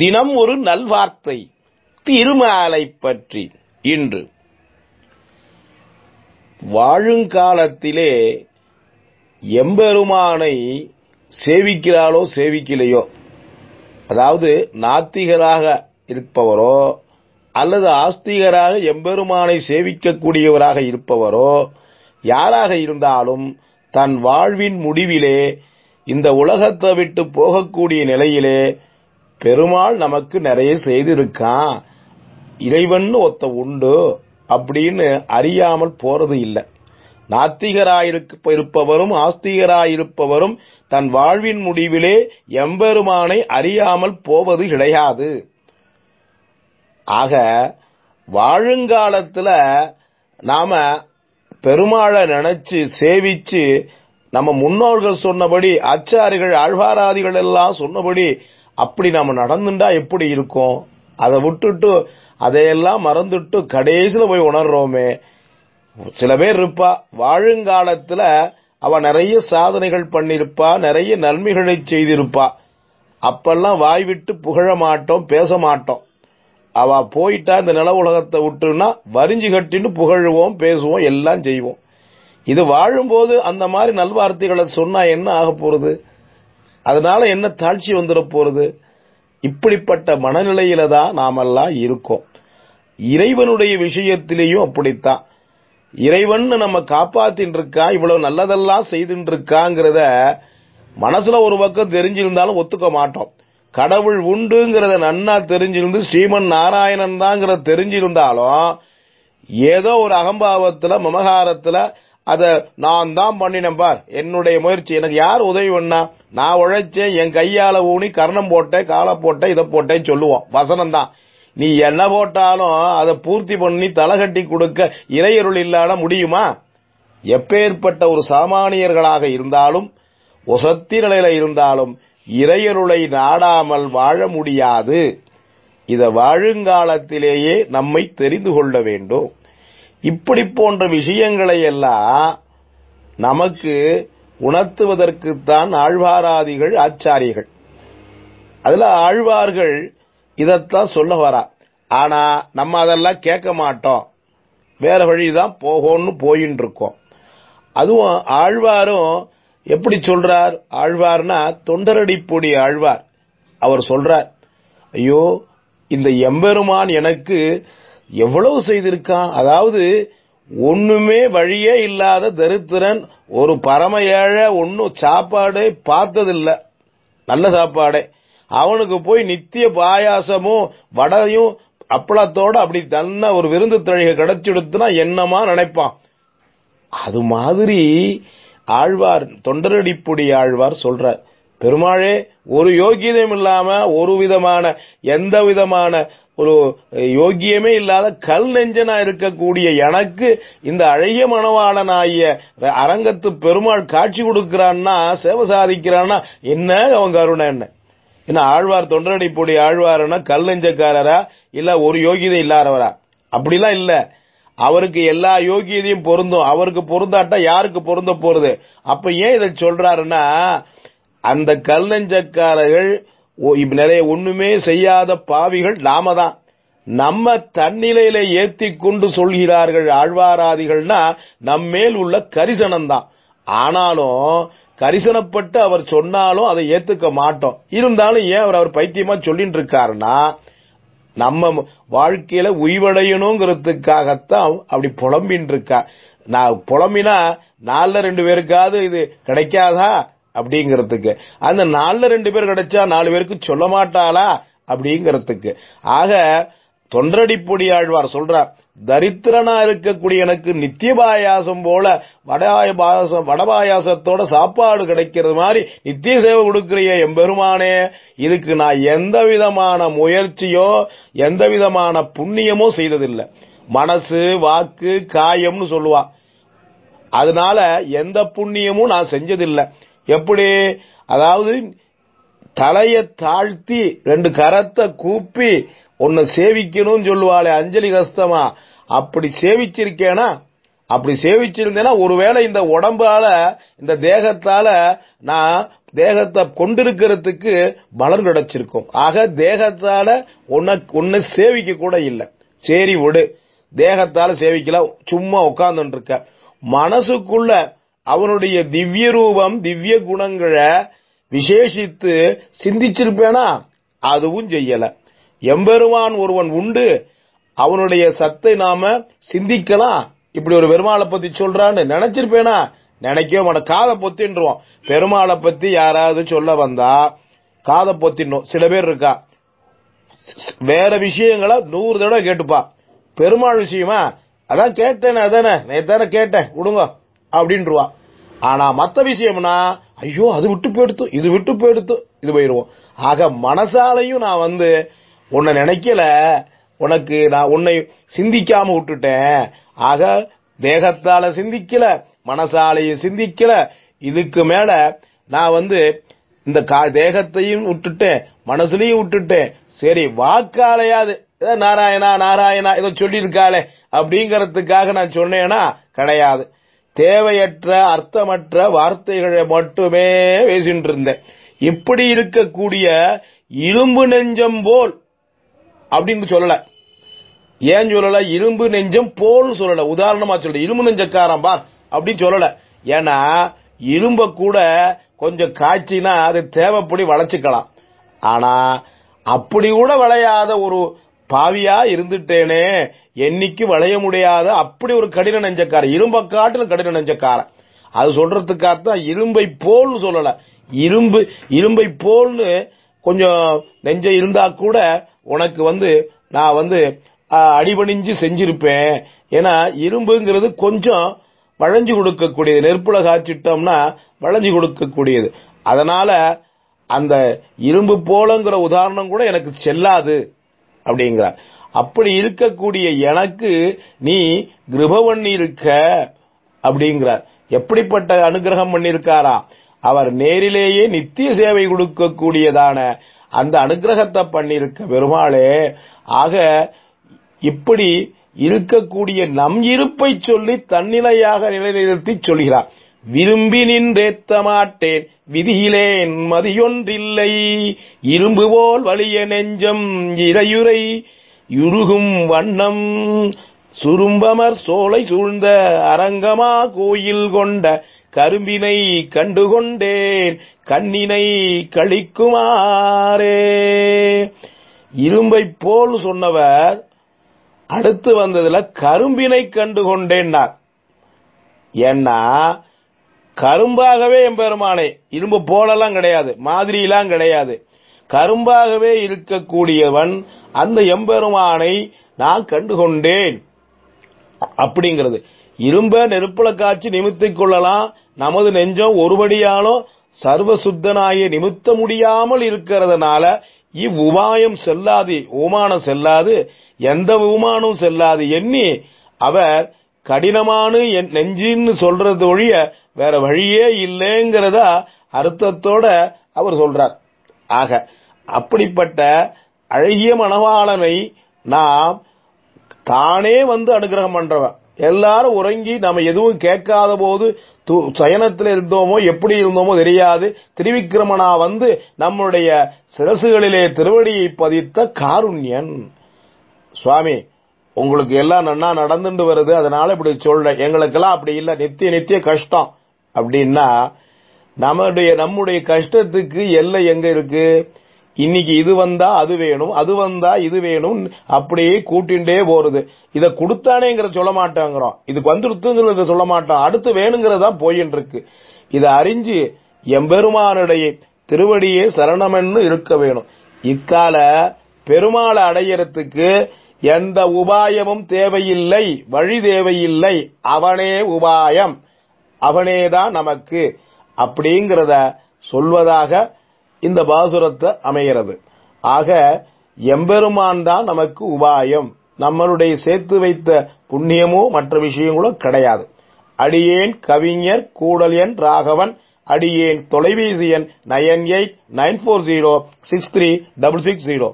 தினம் ஒரு நல்வார்த்தை திருமாலை பற்றி இன்று வாழுங்காலத்திலே எம்பெருமானை சேவிக்கிறாளோ சேவிக்கலையோ அதாவது நாத்திகராக இருப்பவரோ அல்லது ஆஸ்திகராக எம்பெருமானை சேவிக்கக்கூடியவராக இருப்பவரோ யாராக இருந்தாலும் தன் வாழ்வின் முடிவிலே இந்த உலகத்தை விட்டு போகக்கூடிய நிலையிலே பெருமாள் நமக்கு நிறைய செய்திருக்கான் இறைவன் ஒத்த உண்டு அப்படின்னு அறியாமல் போறது இல்லை நாத்திகராயிருக்க இருப்பவரும் ஆஸ்திகராயிருப்பவரும் தன் வாழ்வின் முடிவிலே எம்பெருமானை அறியாமல் போவது கிடையாது ஆக வாழுங்காலத்துல நாம பெருமாளை நினைச்சு சேவிச்சு நம்ம முன்னோர்கள் சொன்னபடி அச்சாரிகள் ஆழ்வாராதிகள் எல்லாம் சொன்னபடி அப்படி நம்ம நடந்துட்டா எப்படி இருக்கும் அதை விட்டுட்டு அதையெல்லாம் மறந்துட்டு கடைசியில் போய் உணர்றோமே சில பேர் இருப்பா வாழுங்காலத்தில் அவ நிறைய சாதனைகள் பண்ணியிருப்பா நிறைய நன்மைகளை செய்திருப்பா அப்பெல்லாம் வாய் விட்டு புகழ மாட்டோம் பேச மாட்டோம் அவ போயிட்டா இந்த நில உலகத்தை விட்டுனா வரிஞ்சு கட்டின்னு புகழுவோம் பேசுவோம் எல்லாம் செய்வோம் இது வாழும்போது அந்த மாதிரி நல்வார்த்தைகளை சொன்னா என்ன ஆக போறது அதனால என்ன தாழ்ச்சி வந்துட போகிறது இப்படிப்பட்ட மனநிலையில தான் நாமெல்லாம் இருக்கோம் இறைவனுடைய விஷயத்திலேயும் அப்படித்தான் இறைவன் நம்ம காப்பாத்தின் இருக்கா இவ்வளவு நல்லதெல்லாம் செய்துட்டு இருக்காங்கிறத மனசுல ஒரு பக்கம் தெரிஞ்சிருந்தாலும் ஒத்துக்க மாட்டோம் கடவுள் உண்டுங்கிறத நன்னா தெரிஞ்சிருந்து ஸ்ரீமன் நாராயணன் தாங்கிறத தெரிஞ்சிருந்தாலும் ஏதோ ஒரு அகம்பாவத்தில் மமகாரத்துல அதை நான் தான் பண்ணினேன் பார் என்னுடைய முயற்சி எனக்கு யார் உதவி பண்ணா நான் உழைச்சேன் என் கையால ஊனி கர்ணம் போட்டேன் காலை போட்டேன் இதை போட்டேன்னு சொல்லுவோம் வசனம் தான் நீ என்ன போட்டாலும் அதை பூர்த்தி பண்ணி தலை கட்டி கொடுக்க இறையருள் இல்லாத முடியுமா எப்பேற்பட்ட ஒரு சாமானியர்களாக இருந்தாலும் ஒசத்தி நிலையில இருந்தாலும் இறையருளை நாடாமல் வாழ முடியாது இத வாழுங்காலத்திலேயே நம்மை தெரிந்து கொள்ள வேண்டும் இப்படி போன்ற விஷயங்களை எல்லாம் நமக்கு உணர்த்துவதற்குத்தான் ஆழ்வாராதிகள் ஆச்சாரியர்கள் அதுல ஆழ்வார்கள் இதத்தான் சொல்ல வரா ஆனா நம்ம அதெல்லாம் கேட்க மாட்டோம் வேற வழிதான் போகோன்னு போயின்னு இருக்கோம் அதுவும் ஆழ்வாரும் எப்படி சொல்றார் ஆழ்வார்னா தொண்டரடிப்பொடி ஆழ்வார் அவர் சொல்றார் ஐயோ இந்த எம்பெருமான் எனக்கு எவ்வளவு செய்திருக்கான் அதாவது ஒண்ணுமே வழியே இல்லாத தரித்திரன் ஒரு பரம ஏழ ஒன்னும் சாப்பாடே பார்த்ததில்ல நல்ல சாப்பாடே அவனுக்கு போய் நித்திய பாயாசமும் வடையும் அப்பளத்தோட அப்படி தன்ன ஒரு விருந்து தழிக கிடைச்சிடுத்துனா என்னமா நினைப்பான் அது மாதிரி ஆழ்வார் தொண்டரடிப்புடி ஆழ்வார் சொல்றார் பெருமாளே ஒரு யோகியதையும் இல்லாம ஒரு விதமான எந்த விதமான ஒரு யோக்கியமே இல்லாத கல் நெஞ்சனா இருக்கக்கூடிய எனக்கு இந்த அழகிய மணவாளனாகிய அரங்கத்து பெருமாள் காட்சி கொடுக்கிறான்னா சேவை சாதிக்கிறான்னா என்ன அவன் கருணை என்ன என்ன ஆழ்வார் தொண்டரடி பொடி ஆழ்வார்னா கல் நெஞ்சக்காரரா இல்ல ஒரு யோகியதை இல்லாதவரா அப்படிலாம் இல்ல அவருக்கு எல்லா யோகியதையும் பொருந்தும் அவருக்கு பொருந்தாட்டா யாருக்கு பொருந்த போறது அப்ப ஏன் இதை சொல்றாருன்னா அந்த கல் நெஞ்சக்காரர்கள் நிறைய ஒண்ணுமே செய்யாத பாவிகள் நாம தான் நம்ம தன்னிலையில ஏத்தி கொண்டு சொல்கிறார்கள் ஆழ்வாராதிகள்னா மேல் உள்ள கரிசனம்தான் ஆனாலும் கரிசனப்பட்டு அவர் சொன்னாலும் அதை ஏத்துக்க மாட்டோம் இருந்தாலும் ஏன் அவர் அவர் பைத்தியமா சொல்லிட்டு இருக்காருன்னா நம்ம வாழ்க்கையில உய்வடையணுங்கிறதுக்காகத்தான் அப்படி புலம்பின் இருக்கா நான் புலம்பினா நாலுல ரெண்டு பேருக்காவது இது கிடைக்காதா அப்படிங்கிறதுக்கு அந்த நாலில் ரெண்டு பேர் கிடைச்சா நாலு பேருக்கு சொல்ல மாட்டாளா அப்படிங்கிறதுக்கு ஆக தொன்றடிப்பொடி ஆழ்வார் சொல்ற தரித்திரனா இருக்கக்கூடிய எனக்கு நித்திய பாயாசம் போல வடாய பாயாசம் வடபாயாசத்தோட சாப்பாடு கிடைக்கிறது மாதிரி நித்திய சேவை கொடுக்கிறிய எம்பெருமானே இதுக்கு நான் எந்த விதமான முயற்சியோ எந்த விதமான புண்ணியமோ செய்ததில்லை மனசு வாக்கு காயம்னு சொல்லுவா அதனால எந்த புண்ணியமும் நான் செஞ்சதில்லை எப்படி அதாவது தலையை தாழ்த்தி ரெண்டு கரத்தை கூப்பி உன்னை சேவிக்கணும்னு சொல்லுவாளே அஞ்சலி கஸ்தமா அப்படி சேவிச்சிருக்கேனா அப்படி சேவிச்சிருந்தேன்னா ஒருவேளை இந்த உடம்பால இந்த தேகத்தால நான் தேகத்தை கொண்டிருக்கிறதுக்கு பலன் கிடைச்சிருக்கும் ஆக தேகத்தால உனக்கு ஒன்னு சேவிக்க கூட இல்லை சரி விடு தேகத்தால சேவிக்கல சும்மா உட்கார்ந்துட்டு இருக்க மனசுக்குள்ள அவனுடைய திவ்ய ரூபம் திவ்ய குணங்களை விசேஷித்து சிந்திச்சிருப்பேனா அதுவும் செய்யல எம்பெருமான் ஒருவன் உண்டு அவனுடைய சத்தை நாம சிந்திக்கலாம் இப்படி ஒரு பெருமாளை பத்தி சொல்றான்னு நினைச்சிருப்பேனா நினைக்கவே மாட்டோம் காதை பொத்தின்றுவோம் பெருமாளை பத்தி யாராவது சொல்ல வந்தா காதை பொத்தின் சில பேர் இருக்கா வேற விஷயங்களை நூறு தடவை கேட்டுப்பா பெருமாள் விஷயமா அதான் கேட்டேன்னு அதானே நேத்தானே கேட்டேன் விடுங்க அப்படின்ருவா ஆனால் மற்ற விஷயம்னா ஐயோ அது விட்டு போயிடுத்து இது விட்டு போயிடுத்து இது போயிடுவோம் ஆக மனசாலையும் நான் வந்து உன்னை நினைக்கல உனக்கு நான் உன்னை சிந்திக்காம விட்டுட்டேன் ஆக தேகத்தால சிந்திக்கல மனசாலையும் சிந்திக்கல இதுக்கு மேல நான் வந்து இந்த கா தேகத்தையும் விட்டுட்டேன் மனசுலையும் விட்டுட்டேன் சரி வாக்காலையாது நாராயணா நாராயணா இதை சொல்லியிருக்காளே அப்படிங்கறதுக்காக நான் சொன்னேன்னா கிடையாது தேவையற்ற அர்த்தமற்ற வார்த்தைகளை மட்டுமே பேசிட்டு இருந்தேன் இப்படி இருக்கக்கூடிய இரும்பு நெஞ்சம் போல் அப்படின்னு சொல்லல ஏன் சொல்லல இரும்பு நெஞ்சம் போல் சொல்லல உதாரணமா சொல்லல இரும்பு நெஞ்சக்காரன் பார் அப்படின்னு சொல்லல ஏன்னா இரும்ப கூட கொஞ்சம் காய்ச்சினா அது தேவைப்படி வளைச்சிக்கலாம் ஆனா அப்படி கூட விளையாத ஒரு பாவியா இருந்துட்டேனே என்னைக்கு வளைய முடியாத அப்படி ஒரு கடின நெஞ்சக்காரன் இரும்ப காட்டுல கடின நெஞ்சக்காரன் அது சொல்றதுக்காகத்தான் இரும்பை போல்னு சொல்லல இரும்பு இரும்பை போல்னு கொஞ்சம் நெஞ்சம் இருந்தா கூட உனக்கு வந்து நான் வந்து அடிபணிஞ்சு செஞ்சிருப்பேன் ஏன்னா இரும்புங்கிறது கொஞ்சம் வளைஞ்சு கொடுக்கக்கூடியது நெற்புல காய்ச்சிட்டோம்னா வளைஞ்சு கொடுக்கக்கூடியது அதனால அந்த இரும்பு போலங்கிற உதாரணம் கூட எனக்கு செல்லாது அப்படிங்கிறார் அப்படி இருக்கக்கூடிய எனக்கு நீ கிருபவண்ணி இருக்க அப்படிங்கிறார் எப்படிப்பட்ட அனுகிரகம் பண்ணியிருக்காரா அவர் நேரிலேயே நித்திய சேவை கொடுக்கக்கூடியதான அந்த அனுகிரகத்தை பண்ணியிருக்க பெருமாளே ஆக இப்படி இருக்கக்கூடிய நம் இருப்பை சொல்லி தன்னிலையாக நிலைநிறுத்தி சொல்கிறார் விரும்பி நின்றேத்த மாட்டேன் விதியிலேன் மதியொன்றில்லை இரும்பு போல் வலிய நெஞ்சம் இரையுரை யுருகும் வண்ணம் சுரும்பமர் சோலை சூழ்ந்த அரங்கமா கோயில் கொண்ட கரும்பினை கண்டுகொண்டேன் கண்ணினை கழிக்குமாறே இரும்பை போல் சொன்னவர் அடுத்து வந்ததுல கரும்பினை கண்டுகொண்டேன்னார் ஏன்னா கரும்பாகவே எம்பெருமானே இரும்பு போலெல்லாம் கிடையாது மாதிரிலாம் கிடையாது கரும்பாகவே இருக்கக்கூடியவன் அந்த எம்பெருமானை நான் கண்டுகொண்டேன் அப்படிங்கிறது இரும்ப நெருப்புல காட்சி நிமித்திக் கொள்ளலாம் நமது நெஞ்சம் ஒருபடியாலும் சர்வசுத்தனாய நிமித்த முடியாமல் இருக்கிறதுனால இவ்வுபாயம் செல்லாது உமானம் செல்லாது எந்த உமானும் செல்லாது எண்ணி அவர் கடினமான நெஞ்சின்னு சொல்றது ஒழிய வேற வழியே இல்லைங்கிறதா அர்த்தத்தோட அவர் சொல்றார் ஆக அப்படிப்பட்ட அழகிய மனவாளனை நாம் தானே வந்து அனுகிரகம் பண்றவன் எல்லாரும் உறங்கி நம்ம எதுவும் கேட்காத போது சயனத்தில் இருந்தோமோ எப்படி இருந்தோமோ தெரியாது திருவிக்கிரமனா வந்து நம்முடைய சிரசுகளிலே திருவடியை பதித்த காருண்யன் சுவாமி உங்களுக்கு எல்லாம் நன்னா நடந்துட்டு வருது அதனால இப்படி சொல்றேன் எங்களுக்கெல்லாம் அப்படி இல்லை நித்திய நித்திய கஷ்டம் அப்படின்னா நம்முடைய நம்முடைய கஷ்டத்துக்கு எல்லை எங்க இருக்கு இன்னைக்கு இது வந்தா அது வேணும் அது வந்தா இது வேணும் அப்படியே கூட்டிண்டே போறது இதை கொடுத்தானேங்கிற சொல்ல மாட்டேங்கிறோம் இதுக்கு வந்துருத்துங்கிறத சொல்ல மாட்டோம் அடுத்து வேணுங்கிறதா போயின்னு இருக்கு இதை அறிஞ்சு எம்பெருமானுடைய திருவடியே சரணமென்னு இருக்க வேணும் இக்கால பெருமாளை அடையறதுக்கு எந்த உபாயமும் தேவையில்லை வழி தேவையில்லை அவனே உபாயம் அவனேதான் நமக்கு அப்படிங்கிறத சொல்வதாக இந்த பாசுரத்தை அமைகிறது ஆக எம்பெருமான் தான் நமக்கு உபாயம் நம்மளுடைய சேர்த்து வைத்த புண்ணியமோ மற்ற விஷயங்களோ கிடையாது அடியேன் கவிஞர் கூடல் என் ராகவன் அடியேன் தொலைபேசி எண் nine eight nine four zero six three double six zero